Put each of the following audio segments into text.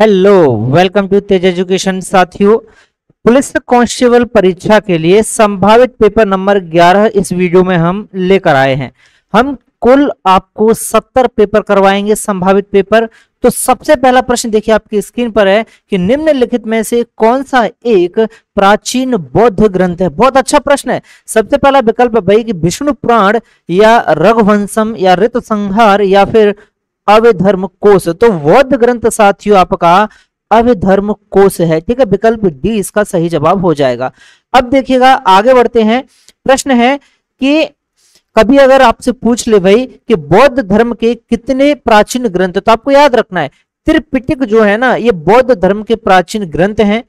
hello welcome to Tej education साथियों police constable परीक्षा के लिए संभावित पेपर नंबर 11 इस वीडियो में हम लेकर आए हैं हम कुल आपको 70 पेपर करवाएंगे संभावित पेपर तो सबसे पहला प्रश्न देखिए आपकी स्क्रीन पर है कि निम्नलिखित में से कौन सा एक प्राचीन बौद्ध ग्रंथ है बहुत अच्छा प्रश्न है सबसे पहला विकल्प भाई कि विष्णु पुराण या रघुवंशम या ऋतु संहार या फिर अवधर्म कोश तो बौद्ध ग्रंथ साथियों आपका अवधर्म कोश है ठीक है विकल्प डी इसका सही जवाब हो जाएगा अब देखिएगा आगे बढ़ते हैं प्रश्न है कि कभी अगर आपसे पूछ ले भाई कि बौद्ध धर्म के कितने प्राचीन ग्रंथ तो आपको याद रखना है त्रिपिटिक जो है ना ये बौद्ध धर्म के प्राचीन ग्रंथ हैं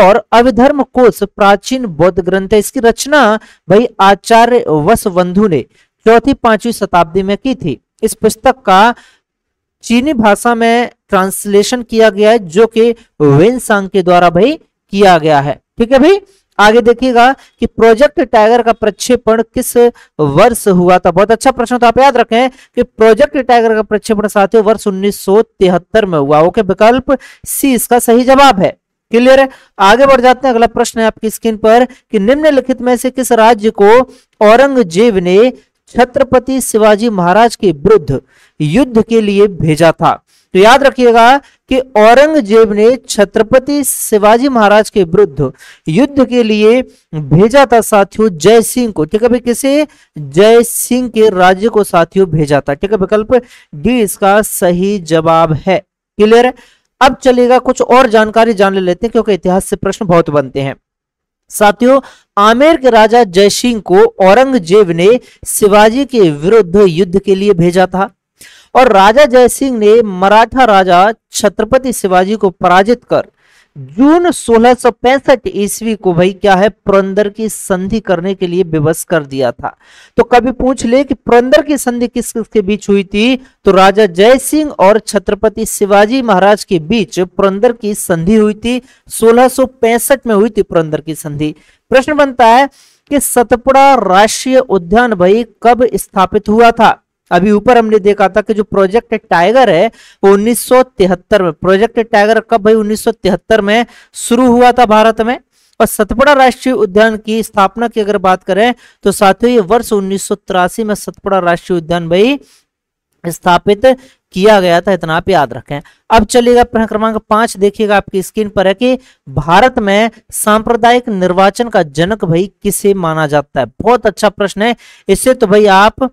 और अविधर्म कोश प्राचीन बौद्ध ग्रंथ है इसकी रचना भाई आचार्य वसवंधु ने चौथी पांचवी शताब्दी में की थी इस पुस्तक का चीनी भाषा में ट्रांसलेशन किया गया है जो कि वेन सांग के द्वारा भाई किया गया है ठीक है भाई आगे देखिएगा कि प्रोजेक्ट टाइगर का प्रक्षेपण किस वर्ष हुआ था बहुत अच्छा प्रश्न तो आप याद रखें कि प्रोजेक्ट टाइगर का प्रक्षेपण साथियों वर्ष उन्नीस में हुआ ओके विकल्प सी इसका सही जवाब है क्लियर है आगे बढ़ जाते हैं अगला प्रश्न है आपकी स्क्रीन पर कि निम्नलिखित में से किस राज्य को औरंगजेब ने छत्रपति शिवाजी महाराज के विरुद्ध युद्ध के लिए भेजा था तो याद रखिएगा कि औरंगजेब ने छत्रपति शिवाजी महाराज के विरुद्ध युद्ध के लिए भेजा था साथियों जय सिंह को ठीक है किसे जय सिंह के राज्य को साथियों भेजा था ठीक है विकल्प डी इसका सही जवाब है क्लियर अब चलेगा कुछ और जानकारी जान ले लेते हैं क्योंकि इतिहास से प्रश्न बहुत बनते हैं साथियों आमेर के राजा जयसिंह को औरंगजेब ने शिवाजी के विरुद्ध युद्ध के लिए भेजा था और राजा जयसिंह ने मराठा राजा छत्रपति शिवाजी को पराजित कर जून पैंसठ ईस्वी को भाई क्या है पुरंदर की संधि करने के लिए विवश कर दिया था तो कभी पूछ ले कि पुरंदर की संधि किस किस के बीच हुई थी तो राजा जय सिंह और छत्रपति शिवाजी महाराज के बीच पुरंदर की संधि हुई थी पैंसठ में हुई थी पुरंदर की संधि प्रश्न बनता है कि सतपुड़ा राष्ट्रीय उद्यान भाई कब स्थापित हुआ था अभी ऊपर हमने देखा था कि जो प्रोजेक्ट टाइगर है वो 1973 में प्रोजेक्ट टाइगर कब भाई 1973 में शुरू हुआ था भारत में और सतपड़ा राष्ट्रीय उद्यान की स्थापना की अगर बात करें तो साथियों ये वर्ष उन्नीस में सतपड़ा राष्ट्रीय उद्यान भाई स्थापित किया गया था इतना आप याद रखें अब चलिएगा प्रश्न क्रमांक पांच देखिएगा आपकी स्क्रीन पर है कि भारत में सांप्रदायिक निर्वाचन का जनक भाई किसे माना जाता है बहुत अच्छा प्रश्न है इससे तो भाई आप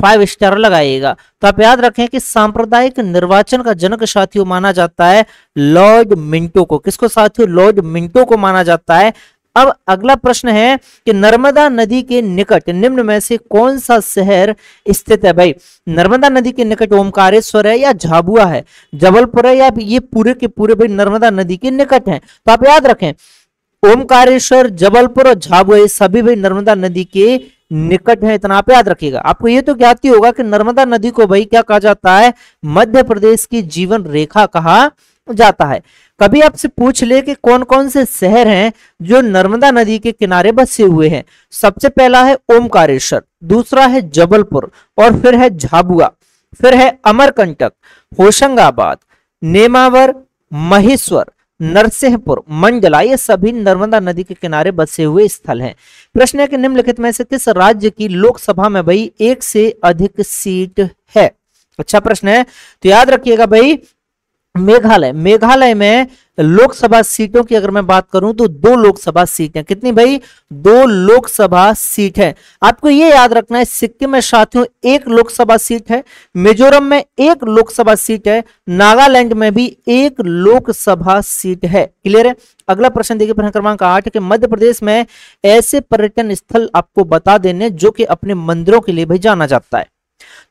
फाइव स्टार लगाइएगा तो आप याद रखें कि सांप्रदायिक निर्वाचन का जनक साथियों माना जाता है लॉर्ड मिंटो को किसको साथियों लॉर्ड मिंटो को माना जाता है अब अगला प्रश्न है कि नर्मदा नदी के निकट निम्न में से कौन सा शहर स्थित है भाई नर्मदा नदी के निकट ओमकारेश्वर है या झाबुआ है जबलपुर है या ये पूरे के पूरे भाई नर्मदा नदी के निकट है तो आप याद रखें ओमकारेश्वर जबलपुर और झाबुआ ये सभी भाई नर्मदा नदी के निकट है इतना आप याद रखिएगा आपको ये तो ज्ञात ही होगा कि नर्मदा नदी को भाई क्या कहा जाता है मध्य प्रदेश की जीवन रेखा कहा जाता है कभी आपसे पूछ ले कि कौन कौन से शहर हैं जो नर्मदा नदी के किनारे बसे हुए हैं सबसे पहला है ओमकारेश्वर दूसरा है जबलपुर और फिर है झाबुआ फिर है अमरकंटक होशंगाबाद नेमावर महेश्वर नरसिंहपुर मंडला ये सभी नर्मदा नदी के किनारे बसे हुए स्थल हैं प्रश्न है कि निम्नलिखित में से किस राज्य की लोकसभा में भाई एक से अधिक सीट है अच्छा प्रश्न है तो याद रखिएगा भाई मेघालय मेघालय में लोकसभा सीटों की अगर मैं बात करूं तो दो लोकसभा सीट है कितनी भाई दो लोकसभा सीट है आपको यह याद रखना है सिक्किम में साथियों एक लोकसभा सीट है मिजोरम में एक लोकसभा सीट है नागालैंड में भी एक लोकसभा सीट है क्लियर है अगला प्रश्न देखिए प्रश्न क्रमांक आठ के मध्य प्रदेश में ऐसे पर्यटन स्थल आपको बता देने जो कि अपने मंदिरों के लिए भी जाना जाता है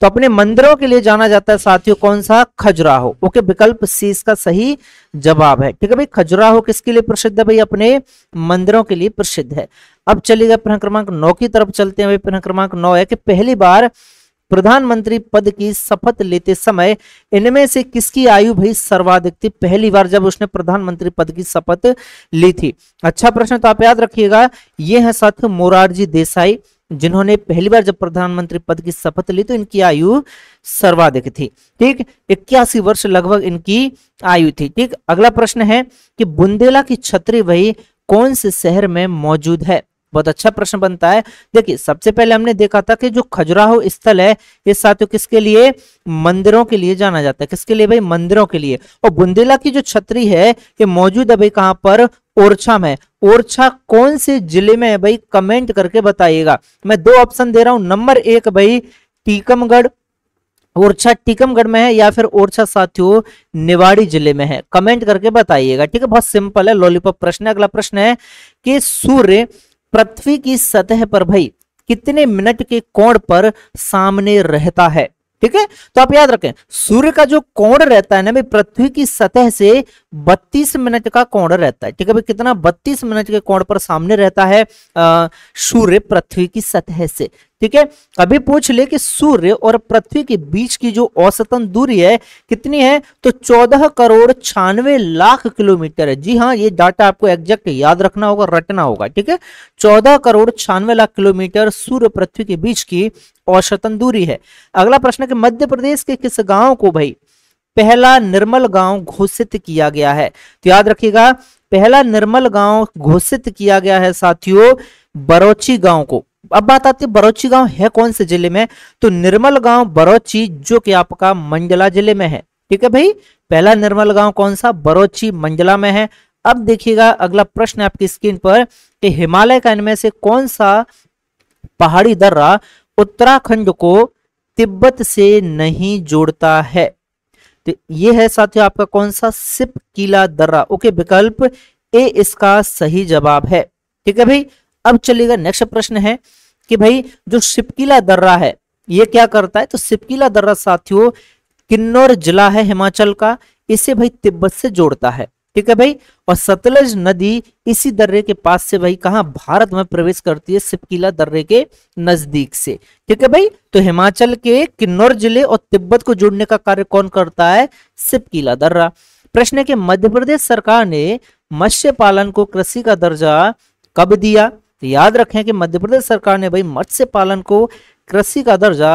तो अपने मंदिरों के लिए जाना जाता है साथियों कौन सा खजुराहो ओके विकल्प सी इसका सही जवाब है ठीक है भाई खजुराहो किसके लिए प्रसिद्ध है भाई अपने मंदिरों के लिए प्रसिद्ध है अब चलिएगा प्रश्न क्रमांक नौ की तरफ चलते हैं प्रश्न क्रमांक नौ है कि पहली बार प्रधानमंत्री पद की शपथ लेते समय इनमें से किसकी आयु भाई सर्वाधिक थी पहली बार जब उसने प्रधानमंत्री पद की शपथ ली थी अच्छा प्रश्न तो आप याद रखिएगा ये है साथियों मोरारजी देसाई जिन्होंने पहली बार जब प्रधानमंत्री पद की शपथ ली तो इनकी आयु सर्वाधिक थी ठीक इक्यासी वर्ष लगभग इनकी आयु थी ठीक अगला प्रश्न है कि बुंदेला की छतरी वही कौन से शहर में मौजूद है बहुत अच्छा प्रश्न बनता है देखिए सबसे पहले हमने देखा था कि जो खजुराहो स्थल है ये साथियों किसके लिए मंदिरों के लिए जाना जाता है किसके लिए भाई मंदिरों के लिए और बुंदेला की जो छतरी है ये मौजूद है भाई कहाँ पर ओरछा में ओरछा कौन से जिले में है भाई कमेंट करके बताइएगा मैं दो ऑप्शन दे रहा हूं नंबर एक भाई टीकमगढ़ ओरछा टीकमगढ़ में है या फिर ओरछा साथियों निवाड़ी जिले में है कमेंट करके बताइएगा ठीक है बहुत सिंपल है लॉलीपॉप प्रश्न अगला प्रश्न है कि सूर्य पृथ्वी की सतह पर भाई कितने मिनट के कोण पर सामने रहता है ठीक है तो आप याद रखें सूर्य का जो कोण रहता है ना भाई पृथ्वी की सतह से 32 मिनट का कोण रहता है ठीक है भाई कितना 32 मिनट के कोण पर सामने रहता है सूर्य पृथ्वी की सतह से ठीक है अभी पूछ ले कि सूर्य और पृथ्वी के बीच की जो औसतन दूरी है कितनी है तो चौदह करोड़ छियानवे लाख किलोमीटर है जी हाँ ये डाटा आपको एग्जैक्ट याद रखना होगा रटना होगा ठीक है चौदह करोड़ छियानवे लाख किलोमीटर सूर्य पृथ्वी के बीच की औसतन दूरी है अगला प्रश्न है मध्य प्रदेश के किस गांव को भाई पहला निर्मल गांव घोषित किया गया है तो याद रखिएगा पहला निर्मल गांव घोषित किया गया है साथियों बरोची गांव को अब बात आती है बरौची गांव है कौन से जिले में तो निर्मल गांव बरौची जो कि आपका मंडला जिले में है ठीक है भाई पहला निर्मल गांव कौन सा बरौची मंडला में है अब देखिएगा अगला प्रश्न आपकी स्क्रीन पर कि हिमालय का इनमें से कौन सा पहाड़ी दर्रा उत्तराखंड को तिब्बत से नहीं जोड़ता है तो ये है साथियों आपका कौन सा सिप किला दर्रा ओके विकल्प ए इसका सही जवाब है ठीक है भाई अब चलेगा नेक्स्ट प्रश्न है कि भाई जो सिपकीला दर्रा है ये क्या करता है तो सिपकीला दर्रा साथियों किन्नौर जिला है हिमाचल का इसे भाई तिब्बत से जोड़ता है ठीक है भाई और सतलज नदी इसी दर्रे के पास से भाई कहा भारत में प्रवेश करती है सिपकीला दर्रे के नजदीक से ठीक है भाई तो हिमाचल के किन्नौर जिले और तिब्बत को जोड़ने का कार्य कौन करता है सिपकीला दर्रा प्रश्न है कि मध्य प्रदेश सरकार ने मत्स्य पालन को कृषि का दर्जा कब दिया तो याद रखें कि मध्य प्रदेश सरकार ने भाई मत्स्य पालन को कृषि का दर्जा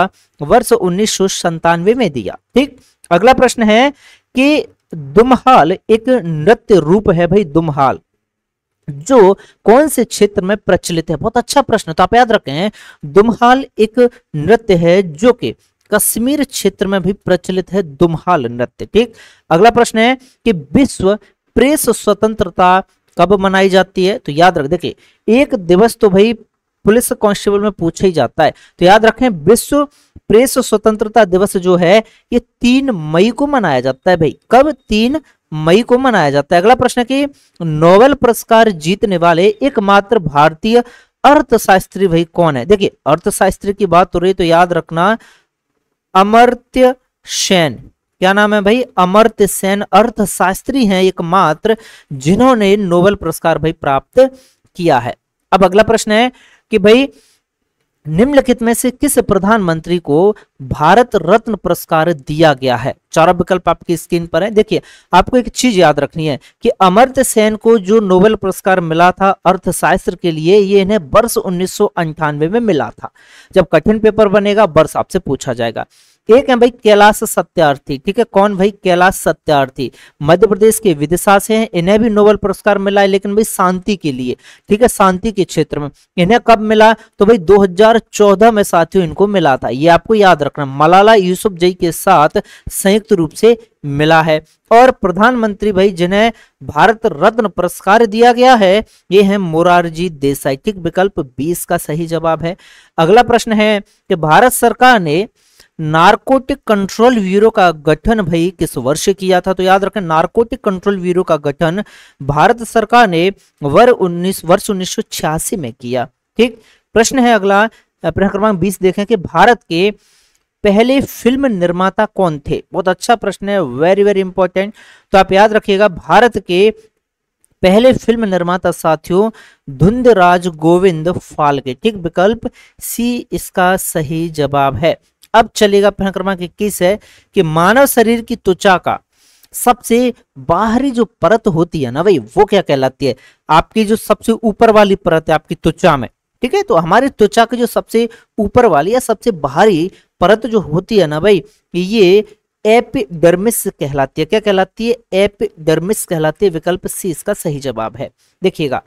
वर्ष उन्नीस में दिया ठीक अगला प्रश्न है कि दुमहाल एक नृत्य रूप है भाई दुमहाल जो कौन से क्षेत्र में प्रचलित है बहुत अच्छा प्रश्न तो आप याद रखें दुमहाल एक नृत्य है जो कि कश्मीर क्षेत्र में भी प्रचलित है दुमहाल नृत्य ठीक अगला प्रश्न है कि विश्व प्रेस स्वतंत्रता कब मनाई जाती है तो याद रख देखिए एक दिवस तो भाई पुलिस कांस्टेबल में पूछा ही जाता है तो याद रखें विश्व प्रेस स्वतंत्रता दिवस जो है ये तीन मई को मनाया जाता है भाई कब तीन मई को मनाया जाता है अगला प्रश्न की नोबेल पुरस्कार जीतने वाले एकमात्र भारतीय अर्थशास्त्री भाई कौन है देखिए अर्थशास्त्री की बात हो रही तो याद रखना अमर्त्य सेन क्या नाम है भाई अमर्त सेन अर्थशास्त्री हैं एकमात्र जिन्होंने नोबेल पुरस्कार भाई प्राप्त किया है अब अगला प्रश्न है कि भाई निम्नलिखित में से किस प्रधानमंत्री को भारत रत्न पुरस्कार दिया गया है चार विकल्प आपकी स्क्रीन पर है देखिए आपको एक चीज याद रखनी है कि अमर्त सेन को जो नोबेल पुरस्कार मिला था अर्थशास्त्र के लिए ये इन्हें वर्ष उन्नीस में मिला था जब कठिन पेपर बनेगा वर्ष आपसे पूछा जाएगा एक है भाई कैलाश सत्यार्थी ठीक है कौन भाई कैलाश सत्यार्थी मध्य प्रदेश के विदिशा से हैं इन्हें भी नोबेल पुरस्कार मिला है लेकिन भाई शांति के लिए ठीक है शांति के क्षेत्र में इन्हें कब मिला तो भाई 2014 में साथियों इनको मिला था ये आपको याद रखना मलाला यूसुफ जई के साथ संयुक्त रूप से मिला है और प्रधानमंत्री भाई जिन्हें भारत रत्न पुरस्कार दिया गया है ये है मोरारजी देसाई ठीक विकल्प बीस का सही जवाब है अगला प्रश्न है कि भारत सरकार ने नारकोटिक कंट्रोल ब्यूरो का गठन भाई किस वर्ष किया था तो याद रखें नारकोटिक कंट्रोल ब्यूरो का गठन भारत सरकार ने वर उन्नीस वर्ष उन्नीस में किया ठीक प्रश्न है अगला प्रश्न क्रमांक 20 देखें कि भारत के पहले फिल्म निर्माता कौन थे बहुत अच्छा प्रश्न है वेरी वेरी इंपॉर्टेंट तो आप याद रखिएगा भारत के पहले फिल्म निर्माता साथियों धुंधराज गोविंद फाल्के ठीक विकल्प सी इसका सही जवाब है अब चलेगा प्रश्न क्रमांक इक्कीस है कि मानव शरीर की त्वचा का सबसे बाहरी जो परत होती है ना भाई वो क्या कहलाती है आपकी जो सबसे ऊपर वाली परत है आपकी त्वचा में ठीक है तो हमारी त्वचा की जो सबसे ऊपर वाली या सबसे बाहरी परत जो होती है ना भाई ये एपिडर्मिस कहलाती है क्या कहलाती है एपिडर्मिस कहलाती है विकल्प सी इसका सही जवाब है देखिएगा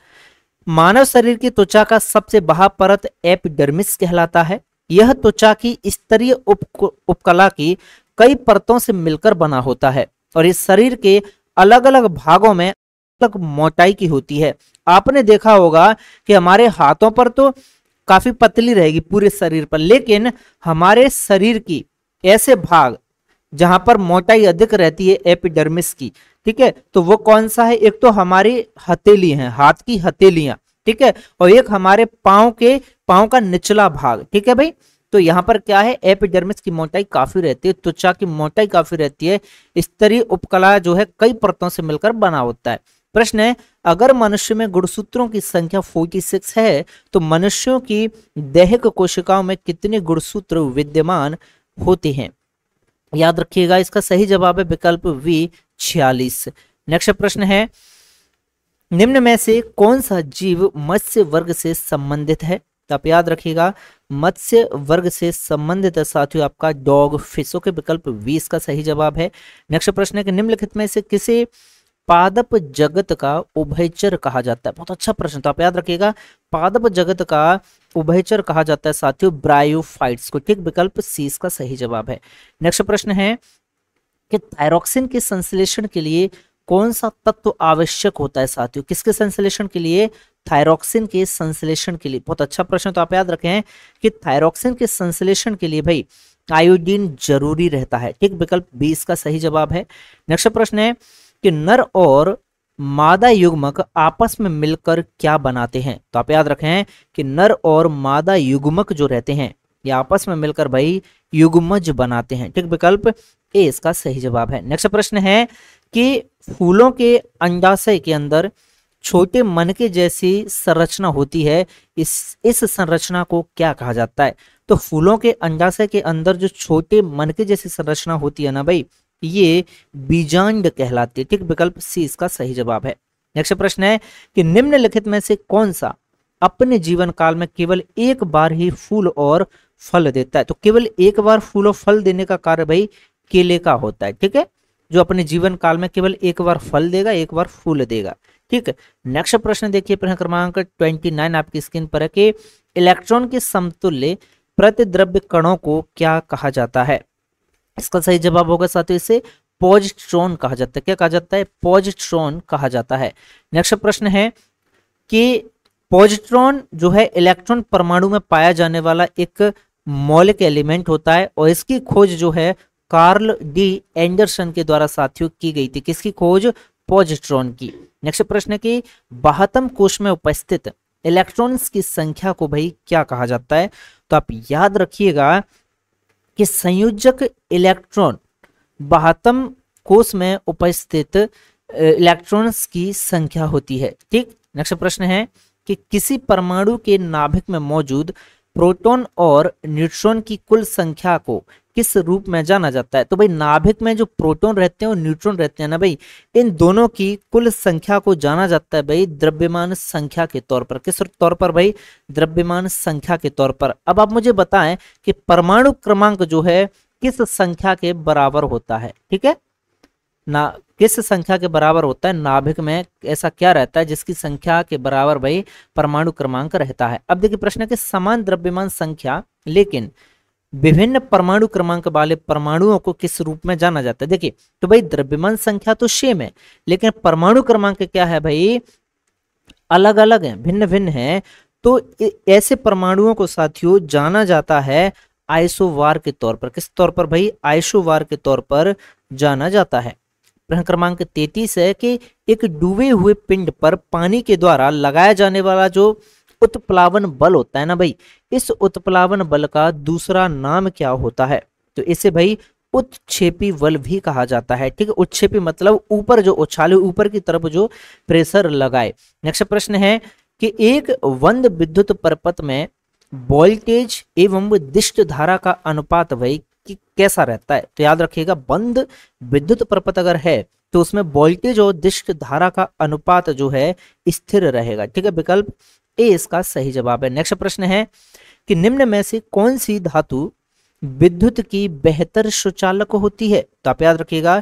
मानव शरीर की त्वचा का सबसे बाहर परत एपिडर्मिस कहलाता है यह त्वचा की स्तरीय उप उपकला की कई परतों से मिलकर बना होता है और ये शरीर के अलग अलग भागों में अलग मोटाई की होती है आपने देखा होगा कि हमारे हाथों पर तो काफी पतली रहेगी पूरे शरीर पर लेकिन हमारे शरीर की ऐसे भाग जहां पर मोटाई अधिक रहती है एपिडर्मिस की ठीक है तो वो कौन सा है एक तो हमारी हथेली है हाथ की हथेलियां ठीक है और एक हमारे पाओ के पाओ का निचला भाग ठीक है भाई तो यहाँ पर क्या है एपिडर्मिस की मोटाई काफी रहती है त्वचा की मोटाई काफी रहती है स्तरीय उपकला जो है कई परतों से मिलकर बना होता है प्रश्न है अगर मनुष्य में गुणसूत्रों की संख्या 46 है तो मनुष्यों की दैहिक कोशिकाओं में कितने गुणसूत्र विद्यमान होते हैं याद रखिएगा इसका सही जवाब है विकल्प वी छियालीस नेक्स्ट प्रश्न है निम्न में से कौन सा जीव मत्स्य वर्ग से संबंधित है तो आप याद रखिएगा मत्स्य वर्ग से संबंधित साथियों आपका डॉग फिशो के विकल्प बीस का सही जवाब है नेक्स्ट प्रश्न है कि निम्नलिखित में से किसे पादप जगत का उभयचर कहा जाता है बहुत अच्छा प्रश्न तो आप याद रखिएगा पादप जगत का उभयचर कहा जाता है साथियों ब्रायोफाइट्स को ठीक विकल्प सीस का सही जवाब है नेक्स्ट प्रश्न है कि थायरोक्सिन के संश्लेषण के लिए कौन सा तत्व आवश्यक होता है साथियों किसके संश्लेषण के लिए थायरोक्सिन के संश्लेषण के लिए बहुत अच्छा प्रश्न तो आप याद रखे हैं कि थायरोक्सिन के संश्लेषण के लिए भाई आयोडीन जरूरी रहता है ठीक विकल्प बी इसका सही जवाब है नेक्स्ट प्रश्न है कि नर और मादा युग्मक आपस में मिलकर क्या बनाते हैं तो आप याद रखें कि नर और मादा युग्मक जो रहते हैं ये आपस में मिलकर भाई युगमज बनाते हैं ठीक विकल्प ए इसका सही जवाब है नेक्स्ट प्रश्न है कि फूलों के अंडाशय के अंदर छोटे मन के जैसी संरचना होती है इस इस संरचना को क्या कहा जाता है तो फूलों के अंडाशय के अंदर जो छोटे मन के जैसी संरचना होती है ना भाई ये बीजांड कहलाती है ठीक विकल्प सी इसका सही जवाब है नेक्स्ट प्रश्न है कि निम्नलिखित में से कौन सा अपने जीवन काल में केवल एक बार ही फूल और फल देता है तो केवल एक बार फूल और फल देने का कार्य भाई केले का होता है ठीक है जो अपने जीवन काल में केवल एक बार फल देगा एक बार फूल देगा ठीक है नेक्स्ट प्रश्न देखिए प्रश्न क्रमांक ट्वेंटी नाइन आपकी स्क्रीन पर है कि इलेक्ट्रॉन के समतुल्य प्रतिद्रव्य कणों को क्या कहा जाता है इसका सही जवाब होगा साथियों इसे पॉजिट्रॉन कहा जाता है क्या कहा जाता है पॉजिट्रॉन कहा जाता है नेक्स्ट प्रश्न है कि पॉजिट्रॉन जो है इलेक्ट्रॉन परमाणु में पाया जाने वाला एक मौलिक एलिमेंट होता है और इसकी खोज जो है कार्ल डी एंडरसन के द्वारा साथियों की गई थी किसकी खोज पॉजिट्रॉन की नेक्स्ट प्रश्न है कि कोश में उपस्थित इलेक्ट्रॉन्स की संख्या को भाई क्या कहा जाता है तो आप याद रखिएगा कि संयोजक इलेक्ट्रॉन बहत्तम कोश में उपस्थित इलेक्ट्रॉन्स की संख्या होती है ठीक नेक्स्ट प्रश्न है कि किसी परमाणु के नाभिक में मौजूद प्रोटॉन और न्यूट्रॉन की कुल संख्या को किस रूप में जाना जाता है तो भाई नाभिक में जो प्रोटॉन रहते हैं और न्यूट्रॉन रहते हैं ना भाई इन दोनों की कुल संख्या को जाना जाता है भाई द्रव्यमान संख्या के तौर पर किस तौर पर भाई द्रव्यमान संख्या के तौर पर अब आप मुझे बताएं कि परमाणु क्रमांक जो है किस संख्या के बराबर होता है ठीक है ना किस संख्या के बराबर होता है नाभिक में ऐसा क्या रहता है जिसकी संख्या के बराबर भाई परमाणु क्रमांक रहता है अब देखिए प्रश्न के समान द्रव्यमान संख्या लेकिन विभिन्न परमाणु क्रमांक वाले परमाणुओं को किस रूप में जाना जाता है देखिए तो भाई द्रव्यमान संख्या तो सेम है लेकिन परमाणु क्रमांक क्या है भाई अलग अलग है भिन्न भिन्न है तो ऐसे परमाणुओं को साथियों जाना जाता है आइसोवार के तौर पर किस तौर पर भाई आइसोवार के तौर पर जाना जाता है प्रश्न क्रमांक तैतीस है कि एक डूबे हुए पिंड पर पानी के द्वारा लगाया जाने वाला जो उत्प्लावन बल होता है ना भाई इस उत्प्लावन बल का दूसरा नाम क्या होता है तो इसे भाई उत्पी बल भी कहा जाता है ठीक है उत्पी मतलब ऊपर जो उछाले ऊपर की तरफ जो प्रेशर लगाए नेक्स्ट प्रश्न है कि एक वंद विद्युत परपत में वोल्टेज एवं दिष्ट धारा का अनुपात भाई कि कैसा रहता है तो याद रखिएगा बंद विद्युत परपथ अगर है तो उसमें वोल्टेज और दिष्ट धारा का अनुपात जो है स्थिर रहेगा ठीक है विकल्प ए इसका सही जवाब है नेक्स्ट प्रश्न है कि निम्न में से कौन सी धातु विद्युत की बेहतर सुचालक होती है तो आप याद रखिएगा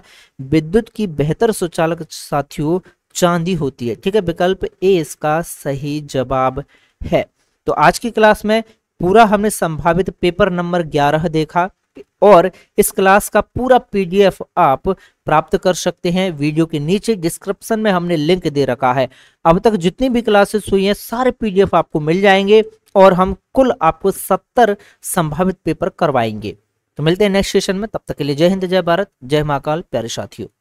विद्युत की बेहतर सुचालक साथियों चांदी होती है ठीक है विकल्प ए इसका सही जवाब है तो आज की क्लास में पूरा हमने संभावित पेपर नंबर 11 देखा और इस क्लास का पूरा पीडीएफ आप प्राप्त कर सकते हैं वीडियो के नीचे डिस्क्रिप्शन में हमने लिंक दे रखा है अब तक जितनी भी क्लासेस हुई हैं सारे पीडीएफ आपको मिल जाएंगे और हम कुल आपको सत्तर संभावित पेपर करवाएंगे तो मिलते हैं नेक्स्ट सेशन में तब तक के लिए जय हिंद जय भारत जय महाकाल प्यारे साथियों